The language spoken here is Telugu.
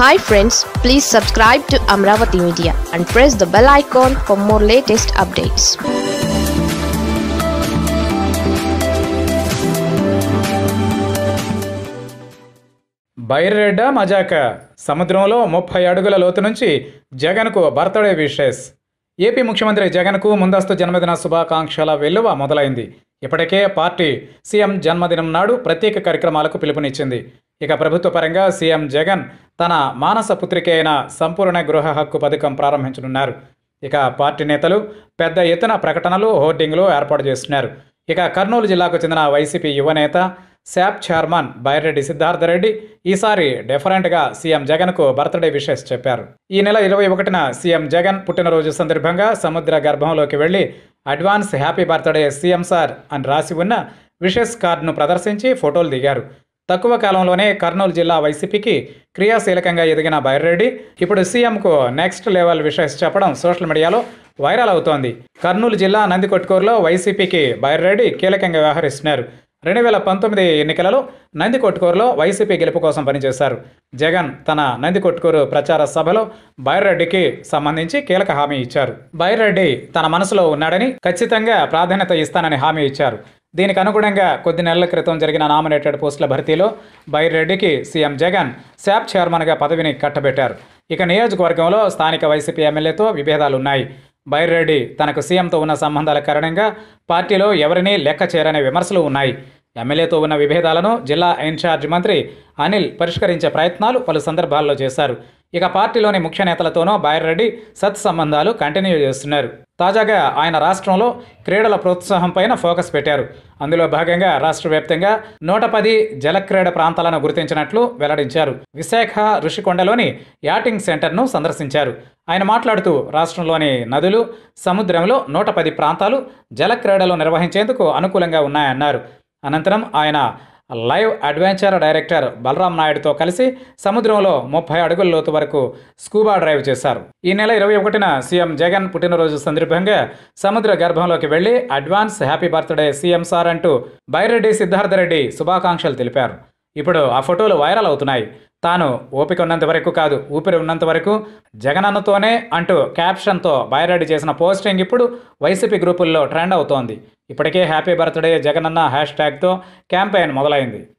hi friends please subscribe to Amaravati media and press the bell icon for more latest updates Byreddy మజాక సముద్రంలో ముప్పై అడుగుల లోతు నుంచి జగన్కు బర్త్డే విషెస్ ఏపీ ముఖ్యమంత్రి జగన్కు ముందస్తు జన్మదిన శుభాకాంక్షల వెల్లువ మొదలైంది ఇప్పటికే పార్టీ సీఎం జన్మదినం నాడు ప్రత్యేక కార్యక్రమాలకు పిలుపునిచ్చింది ఇక ప్రభుత్వ పరంగా సీఎం జగన్ తన మానస పుత్రిక అయిన సంపూర్ణ గృహ హక్కు పథకం ప్రారంభించనున్నారు ఇక పార్టీ నేతలు పెద్ద ఎత్తున ప్రకటనలు హోర్డింగ్లు ఏర్పాటు చేస్తున్నారు ఇక కర్నూలు జిల్లాకు చెందిన వైసీపీ యువనేత శాప్ చైర్మన్ బైరెడ్డి సిద్ధార్థరెడ్డి ఈసారి డిఫరెంట్గా సీఎం జగన్కు బర్త్డే విషెస్ చెప్పారు ఈ నెల ఇరవై ఒకటిన సీఎం జగన్ పుట్టినరోజు సందర్భంగా సముద్ర గర్భంలోకి వెళ్ళి advance happy birthday CM sir అని రాసి ఉన్న విషెస్ కార్డును ప్రదర్శించి ఫోటోలు దిగారు తక్కువ కాలంలోనే కర్నూలు జిల్లా వైసీపీకి క్రియాశీలకంగా ఎదిగిన బైరెడ్డి ఇప్పుడు సీఎంకు నెక్స్ట్ లెవెల్ విషయస్ చెప్పడం సోషల్ మీడియాలో వైరల్ అవుతోంది కర్నూలు జిల్లా నందికొట్కూరులో వైసీపీకి బైరెడ్డి కీలకంగా వ్యవహరిస్తున్నారు రెండు వేల పంతొమ్మిది ఎన్నికలలో నందికొట్కూరులో వైసీపీ గెలుపు కోసం పనిచేశారు జగన్ తన నందికొట్కూరు ప్రచార సభలో బైరెడ్డికి సంబంధించి కీలక హామీ ఇచ్చారు బైరెడ్డి తన మనసులో ఉన్నాడని ఖచ్చితంగా ప్రాధాన్యత ఇస్తానని హామీ ఇచ్చారు దీనికి అనుగుణంగా కొద్ది నెలల క్రితం జరిగిన నామినేటెడ్ పోస్టుల భర్తీలో బైరెడ్డికి సీఎం జగన్ శాప్ చైర్మన్గా పదవిని కట్టబెట్టారు ఇక నియోజకవర్గంలో స్థానిక వైసీపీ ఎమ్మెల్యేతో విభేదాలున్నాయి బైరెడ్డి తనకు సీఎంతో ఉన్న సంబంధాల కారణంగా పార్టీలో ఎవరినీ లెక్క చేయరనే విమర్శలు ఉన్నాయి ఎమ్మెల్యేతో ఉన్న విభేదాలను జిల్లా ఇన్ఛార్జ్ మంత్రి అనిల్ పరిష్కరించే ప్రయత్నాలు పలు సందర్భాల్లో చేశారు ఇక పార్టీలోని ముఖ్య నేతలతోనూ బాయరెడ్డి సత్సంబంధాలు కంటిన్యూ చేస్తున్నారు తాజాగా ఆయన రాష్ట్రంలో క్రీడల ప్రోత్సాహం పైన ఫోకస్ పెట్టారు అందులో భాగంగా రాష్ట్ర వ్యాప్తంగా నూట పది జలక్రీడ ప్రాంతాలను గుర్తించినట్లు వెల్లడించారు విశాఖ ఋషికొండలోని యాటింగ్ సెంటర్ను సందర్శించారు ఆయన మాట్లాడుతూ రాష్ట్రంలోని నదులు సముద్రంలో నూట పది ప్రాంతాలు జలక్రీడలు నిర్వహించేందుకు అనుకూలంగా ఉన్నాయన్నారు అనంతరం ఆయన లైవ్ అడ్వెంచర్ డైరెక్టర్ బలరాం నాయుడుతో కలిసి సముద్రంలో ముప్పై అడుగుల లోతు వరకు స్కూబా డ్రైవ్ చేశారు ఈ నెల ఇరవై ఒకటిన సీఎం జగన్ పుట్టినరోజు సందర్భంగా సముద్ర గర్భంలోకి వెళ్లి advance happy birthday CM sir అంటూ బైరెడ్డి సిద్ధార్థరెడ్డి శుభాకాంక్షలు తెలిపారు ఇప్పుడు ఆ ఫోటోలు వైరల్ అవుతున్నాయి తాను ఓపిక ఉన్నంత వరకు కాదు ఊపిరి ఉన్నంత వరకు జగనన్నతోనే అంటూ క్యాప్షన్తో బయరాడి చేసిన పోస్టింగ్ ఇప్పుడు వైసీపీ గ్రూపుల్లో ట్రెండ్ అవుతోంది ఇప్పటికే హ్యాపీ బర్త్డే జగనన్న హ్యాష్ ట్యాగ్తో క్యాంపెయిన్ మొదలైంది